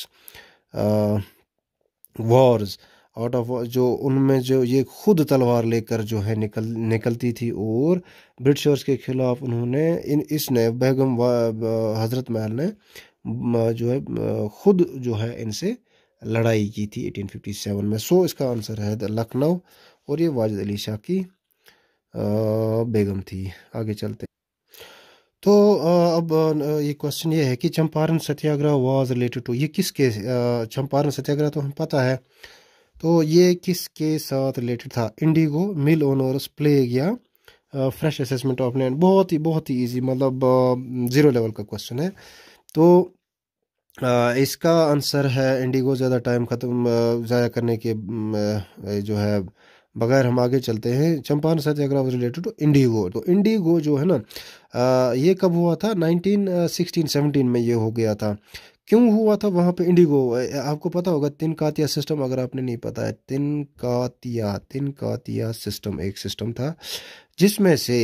wars out of जो उनमें जो ये खुद तलवार लेकर जो है निकल निकलती थी और ब्रिटिशर्स के खिलाफ उन्होंने इन इसने बेगम हज़रत महल ने जो है खुद जो है इनसे लड़ाई की थी 1857 में सो इसका आंसर है लखनऊ और ये वाजिद अली शाह की बेगम थी आगे चलते तो अब ये क्वेश्चन ये है कि Champaran satyagraha was related to ये किसके चंपारण सत्याग्रह तो हमें पता है तो ये किसके साथ रिलेटेड था indigo mill owners plague or fresh assessment of land बहुत ही बहुत ही इजी मतलब ज़ीरो लेवल का क्वेश्चन है तो इसका आंसर है इंडिगो ज़्यादा टाइम ख़त्म ज़ाया करने के जो है बगैर हम आगे चलते हैं Champaran satyagraha related to indigo तो इंडिगो जो है ना ये कब हुआ था 1916 17 में ये हो गया था क्यों हुआ था वहाँ पे इंडिगो आपको पता होगा तिनकातिया सिस्टम अगर आपने नहीं पता है तिनकातिया तिनकातिया सिस्टम एक सिस्टम था जिसमें से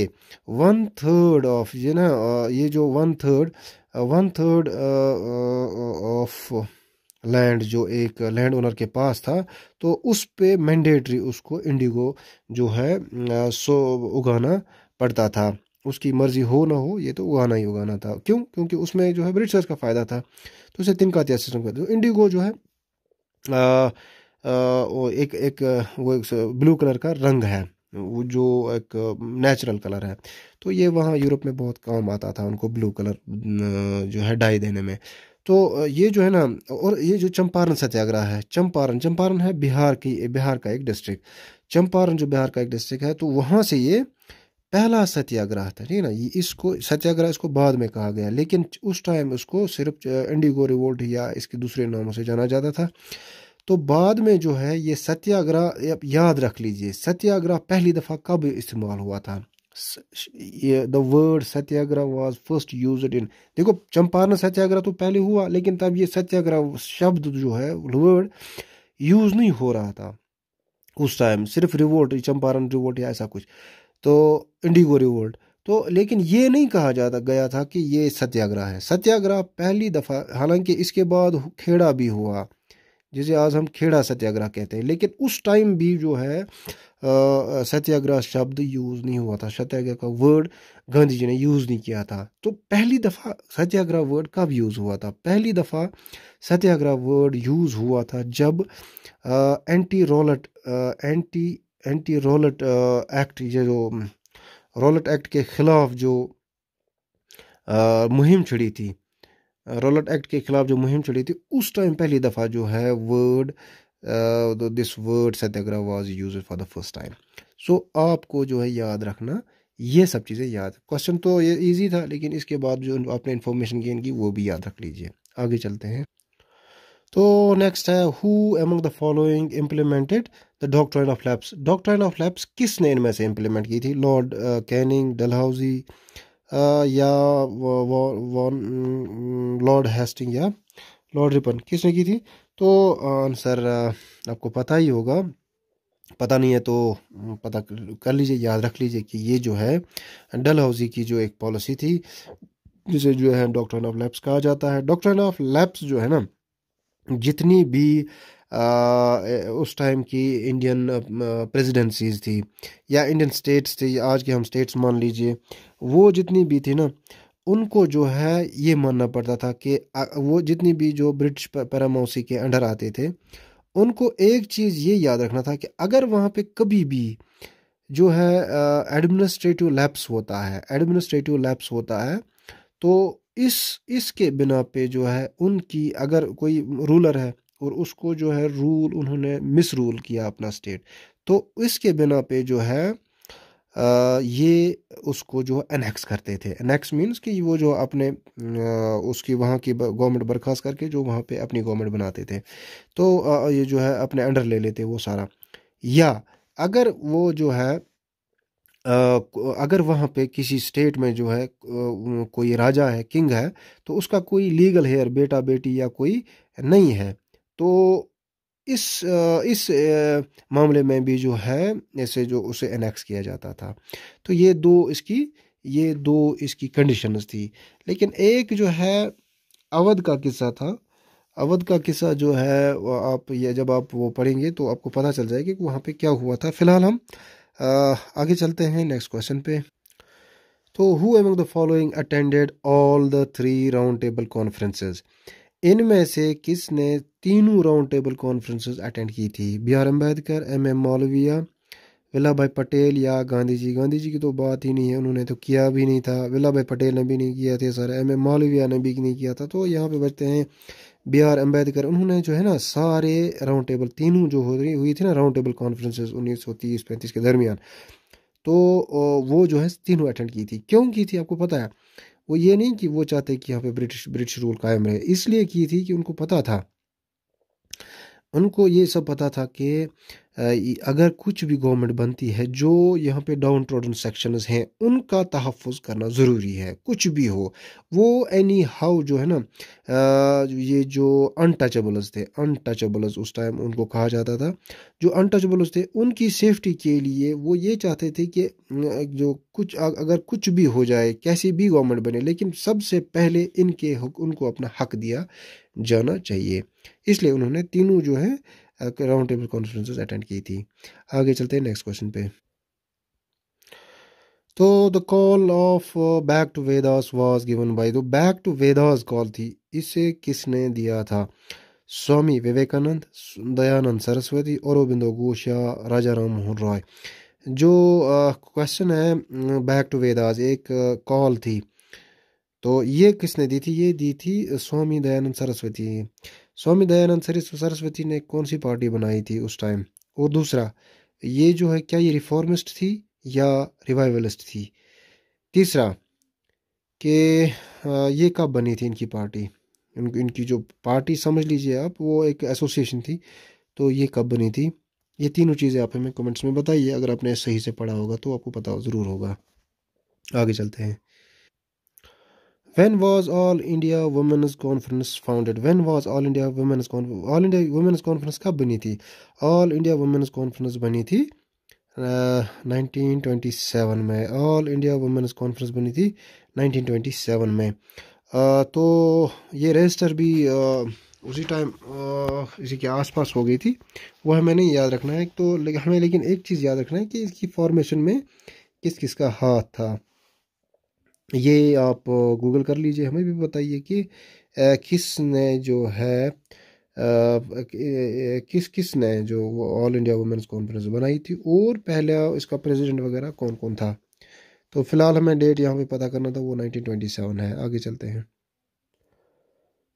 वन थर्ड ऑफ ये ना ये जो one third one third of land जो एक लैंड ओनर के पास था तो उस पे मैंडेटरी उसको इंडिगो जो है सो उगाना पड़ता था उसकी मर्जी हो ना हो ये तो उगाना ही उगाना था क्यों क्योंकि उसमें जो है ब्रिटिशर्स का फ़ायदा था तो उसे तिनकातिया सिस्टम कहते इंडिगो तो जो है आ, आ, एक एक वो एक ब्लू कलर का रंग है वो जो एक नेचुरल कलर है तो ये वहाँ यूरोप में बहुत काम आता था उनको ब्लू कलर जो है डाई देने में तो ये जो है ना और ये जो चंपारण सत्याग्रह है चंपारण चंपारण है बिहार की बिहार का एक डिस्ट्रिक्ट चंपारण जो बिहार का एक डिस्ट्रिक्ट है तो वहाँ से ये पहला सत्याग्रह था ठीक है ना ये इसको सत्याग्रह इसको बाद में कहा गया लेकिन उस टाइम उसको सिर्फ इंडिगो रिवोल्ट या इसके दूसरे नामों से जाना जाता था तो बाद में जो है ये सत्याग्रह याद रख लीजिए सत्याग्रह पहली दफ़ा कब इस्तेमाल हुआ था ये the word satyagraha was first used in देखो चंपारण सत्याग्रह तो पहले हुआ लेकिन तब ये सत्याग्रह शब्द जो है वर्ड यूज नहीं हो रहा था उस टाइम सिर्फ रिवोल्ट चंपारण रिवोल्ट या ऐसा कुछ तो इंडिगो रिवोल्ट तो लेकिन ये नहीं कहा जाता गया था कि ये सत्याग्रह है सत्याग्रह पहली दफ़ा हालांकि इसके बाद खेड़ा भी हुआ जिसे आज हम खेड़ा सत्याग्रह कहते हैं लेकिन उस टाइम भी जो है सत्याग्रह शब्द यूज़ नहीं हुआ था सत्याग्रह का वर्ड गांधी जी ने यूज़ नहीं किया था तो पहली दफ़ा सत्याग्रह वर्ड कब यूज़ हुआ था पहली दफ़ा सत्याग्रह वर्ड यूज़ हुआ था जब आ, एंटी रोलट आ, एंटी एंटी रोलट एक्ट ये जो रोलट एक्ट के ख़िलाफ़ जो आ, मुहिम छिड़ी थी रोलट एक्ट के ख़िलाफ़ जो मुहिम चली थी उस टाइम पहली दफ़ा जो है word this word word satyagraha was used for the first time. आपको जो है याद रखना ये सब चीज़ें याद क्वेश्चन तो ये ईजी था लेकिन इसके बाद जो आपने इन्फॉर्मेशन गेन की वो भी याद रख लीजिए आगे चलते हैं तो नेक्स्ट है who among the following implemented the doctrine of lapse doctrine of lapse किसने इनमें से इम्प्लीमेंट की थी लॉर्ड कैनिंग डलहाउजी या लॉर्ड हेस्टिंग या लॉर्ड रिपन किसने की थी तो आंसर आपको पता ही होगा पता नहीं है तो पता कर लीजिए याद रख लीजिए कि ये जो है डल हाउजी की जो एक पॉलिसी थी जिसे जो है डॉक्टर ऑफ लैप्स कहा जाता है डॉक्टर ऑफ लैप्स जो है ना जितनी भी आ, उस टाइम की इंडियन प्रेसिडेंसीज थी या इंडियन स्टेट्स थी आज के हम स्टेट्स मान लीजिए वो जितनी भी थी ना उनको जो है ये मानना पड़ता था कि वो जितनी भी जो ब्रिटिश पैरामाउसी के अंडर आते थे उनको एक चीज़ ये याद रखना था कि अगर वहाँ पे कभी भी जो है एडमिनिस्ट्रेटिव लैप्स होता है एडमिनिस्ट्रेटिव लैप्स होता है तो इस इसके बिना पे जो है उनकी अगर कोई रूलर है और उसको जो है रूल उन्होंने मिस रूल किया अपना स्टेट तो इसके बिना पे जो है ये उसको जो है एनेक्स करते थे एनेक्स मीन्स कि वो जो अपने उसकी वहाँ की गवर्नमेंट बर्खास्त करके जो वहाँ पे अपनी गवर्नमेंट बनाते थे तो ये जो है अपने अंडर ले लेते वो सारा या अगर वो जो है अगर वहाँ पे किसी स्टेट में जो है कोई राजा है किंग है तो उसका कोई लीगल हेयर बेटा बेटी या कोई नहीं है तो इस इस मामले में भी जो है ऐसे जो उसे एनेक्स किया जाता था तो ये दो इसकी ये दो इसकी कंडीशंस थी लेकिन एक जो है अवध का किस्सा था अवध का किस्सा जो है आप ये जब आप वो पढ़ेंगे तो आपको पता चल जाएगा कि वहाँ पे क्या हुआ था फिलहाल हम आगे चलते हैं नेक्स्ट क्वेश्चन पे तो who among the following attended all the three round table conferences इनमें से किसने तीनों राउंड टेबल कॉन्फ्रेंसेस अटेंड की थी B R Ambedkar M M Malaviya Vallabhbhai Patel या गांधी जी गांधी जी की तो बात ही नहीं है उन्होंने तो किया भी नहीं था विला भाई पटेल ने भी नहीं किया थे सर एम एम मौलविया ने भी नहीं किया था तो यहाँ पे बचते हैं बी आर अम्बेडकर उन्होंने जो है ना सारे राउंड टेबल तीनों जो हो रही हुई थी ना राउंड टेबल कॉन्फ्रेंसेज उन्नीस सौ तीस पैंतीस के दरमियान तो वो जो है तीनों अटेंड की थी क्यों की थी आपको पता है वो ये नहीं कि वो चाहते कि यहाँ पे ब्रिटिश ब्रिटिश रूल कायम रहे इसलिए की थी कि उनको पता था उनको ये सब पता था कि अगर कुछ भी गवर्नमेंट बनती है जो यहाँ पे डाउन ट्रोडन सेक्शंस हैं उनका तहफ़ करना ज़रूरी है कुछ भी हो वो एनी हाउ जो है ना ये जो अनटचेबल्स थे अनटचेबल्स उस टाइम उनको कहा जाता था जो अनटचेबल्स थे उनकी सेफ्टी के लिए वो ये चाहते थे कि जो कुछ अगर कुछ भी हो जाए कैसी भी गवर्नमेंट बने लेकिन सबसे पहले इनके उनको अपना हक दिया जाना चाहिए इसलिए उन्होंने तीनों जो है राउंड टेबल कॉन्फ्रेंसेज अटेंड की थी आगे चलते हैं नेक्स्ट क्वेश्चन पे तो the call of back to Vedas was given by तो बैक टू वेदास कॉल थी इसे किसने दिया था स्वामी विवेकानंद दयानंद सरस्वती और अरविंदो घोष या राजा राम मोहन रॉय जो क्वेश्चन uh, है बैक टू वेदास एक कॉल uh, थी तो ये किसने दी थी ये दी थी स्वामी दयानंद सरस्वती स्वामी दयानंद सर सरस्वती ने कौन सी पार्टी बनाई थी उस टाइम और दूसरा ये जो है क्या ये रिफॉर्मिस्ट थी या रिवाइवलिस्ट थी तीसरा कि ये कब बनी थी इनकी पार्टी इन इनकी जो पार्टी समझ लीजिए आप वो एक एसोसिएशन थी तो ये कब बनी थी ये तीनों चीज़ें आप हमें कमेंट्स में बताइए अगर आपने सही से पढ़ा होगा तो आपको पता ज़रूर होगा आगे चलते हैं when was all india women's conference founded when was all india women's conference all india women's conference कब बनी थी all india women's conference बनी थी uh, 1927 में all india women's conference बनी थी 1927 में uh, तो ये रजिस्टर भी uh, उसी टाइम इसी के आसपास हो गई थी वो हमें नहीं याद रखना है तो हमें लेकिन एक चीज़ याद रखना है कि इसकी फॉर्मेशन में किस किस का हाथ था ये आप गूगल कर लीजिए हमें भी बताइए कि किसने जो है किस किस ने जो ऑल इंडिया वुमेंस कॉन्फ्रेंस बनाई थी और पहले इसका प्रेसिडेंट वगैरह कौन कौन था तो फिलहाल हमें डेट यहाँ पे पता करना था वो 1927 है आगे चलते हैं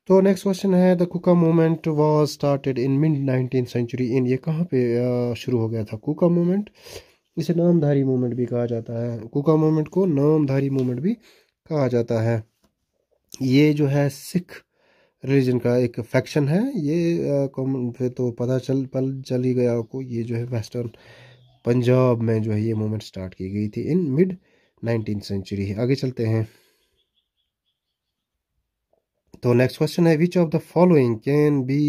तो नेक्स्ट क्वेश्चन है the Kuka movement was started in mid nineteen century in ये कहाँ पे शुरू हो गया था कुका मूवमेंट इसे नामधारी मूवमेंट भी कहा जाता है कुका मूवमेंट को नामधारी मूवमेंट भी कहा जाता है ये जो है सिख रिलीजन का एक फैक्शन है ये कॉमन फिर तो पता चल पल चल ही गया आपको ये जो है वेस्टर्न पंजाब में जो है ये मूवमेंट स्टार्ट की गई थी इन मिड नाइनटीन सेंचुरी आगे चलते हैं तो नेक्स्ट क्वेश्चन है which of the following can be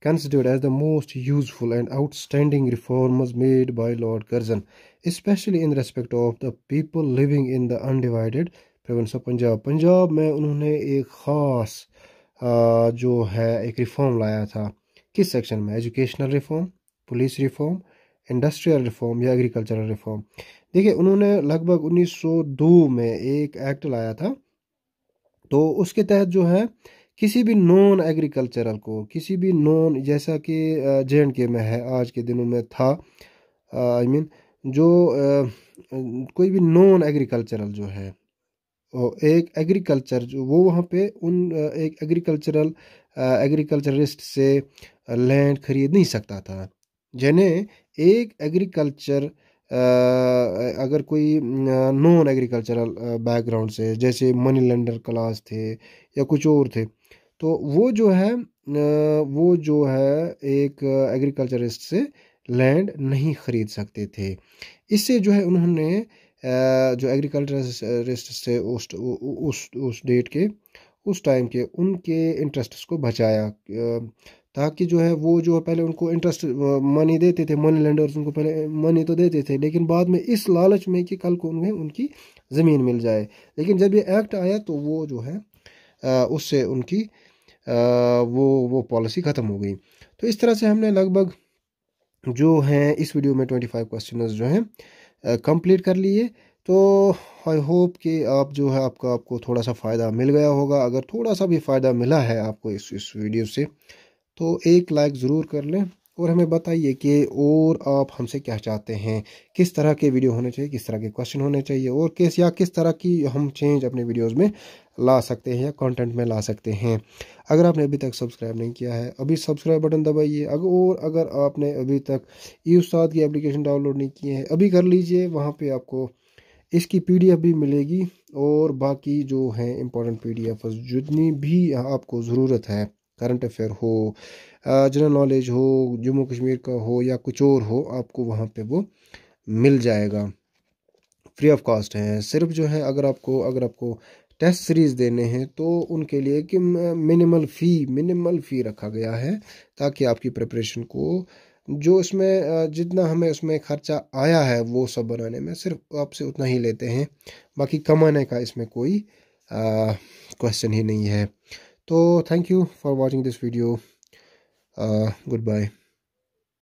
considered as the most useful and outstanding reforms made by Lord Curzon, especially in respect of the people living in the undivided province of Punjab. Punjab में उन्होंने एक ख़ास जो है एक reform लाया था किस section में educational reform, police reform, industrial reform या agricultural reform. देखिए उन्होंने लगभग 1902 में एक act लाया था तो उसके तहत जो है किसी भी नॉन एग्रीकल्चरल को किसी भी नॉन जैसा कि जे एंड के में है आज के दिनों में था आई I मीन mean, जो कोई भी नॉन एग्रीकल्चरल जो है एक एग्रीकल्चर जो वो वहाँ पे उन एक एग्रीकल्चरल एग्रीकल्चरिस्ट से लैंड खरीद नहीं सकता था जिन्हें एक एग्रीकल्चर अगर कोई नॉन एग्रीकल्चरल बैकग्राउंड से जैसे मनी लेंडर क्लास थे या कुछ और थे तो वो जो है वो जो है एक एग्रीकल्चरिस्ट से लैंड नहीं ख़रीद सकते थे इससे जो है उन्होंने जो एग्रीकल्चरिस्ट से उस उस उस डेट के उस टाइम के उनके इंटरेस्ट्स को बचाया ताकि जो है वो जो पहले उनको इंटरेस्ट मनी देते थे मनी लेंडर्स उनको पहले मनी तो देते थे लेकिन बाद में इस लालच में कि कल को उन्हें उनकी ज़मीन मिल जाए लेकिन जब ये एक्ट आया तो वो जो है उससे उनकी आ, वो वो पॉलिसी ख़त्म हो गई तो इस तरह से हमने लगभग जो हैं इस वीडियो में ट्वेंटी फाइव क्वेश्चन जो हैं कंप्लीट कर लिए तो आई होप कि आप जो है आपका आपको थोड़ा सा फ़ायदा मिल गया होगा अगर थोड़ा सा भी फ़ायदा मिला है आपको इस इस वीडियो से तो एक लाइक ज़रूर कर लें और हमें बताइए कि और आप हमसे क्या चाहते हैं किस तरह के वीडियो होने चाहिए किस तरह के क्वेश्चन होने चाहिए और किस या किस तरह की हम चेंज अपने वीडियोस में ला सकते हैं या कंटेंट में ला सकते हैं अगर आपने अभी तक सब्सक्राइब नहीं किया है अभी सब्सक्राइब बटन दबाइए अगर और अगर आपने अभी तक ई उस्ताद की एप्लीकेशन डाउनलोड नहीं किए हैं अभी कर लीजिए वहाँ पर आपको इसकी पी भी मिलेगी और बाकी जो हैं इंपॉर्टेंट पीडीएफ जितनी भी आपको ज़रूरत है करंट अफेयर हो जनरल नॉलेज हो जम्मू कश्मीर का हो या कुछ और हो आपको वहाँ पे वो मिल जाएगा फ्री ऑफ कॉस्ट है सिर्फ जो है अगर आपको अगर आपको टेस्ट सीरीज़ देने हैं तो उनके लिए कि मिनिमल फ़ी मिनिमल फ़ी रखा गया है ताकि आपकी प्रिपरेशन को जो इसमें जितना हमें उसमें खर्चा आया है वो सब बनाने में सिर्फ आपसे उतना ही लेते हैं बाकी कमाने का इसमें कोई क्वेश्चन ही नहीं है so thank you for watching this video uh, goodbye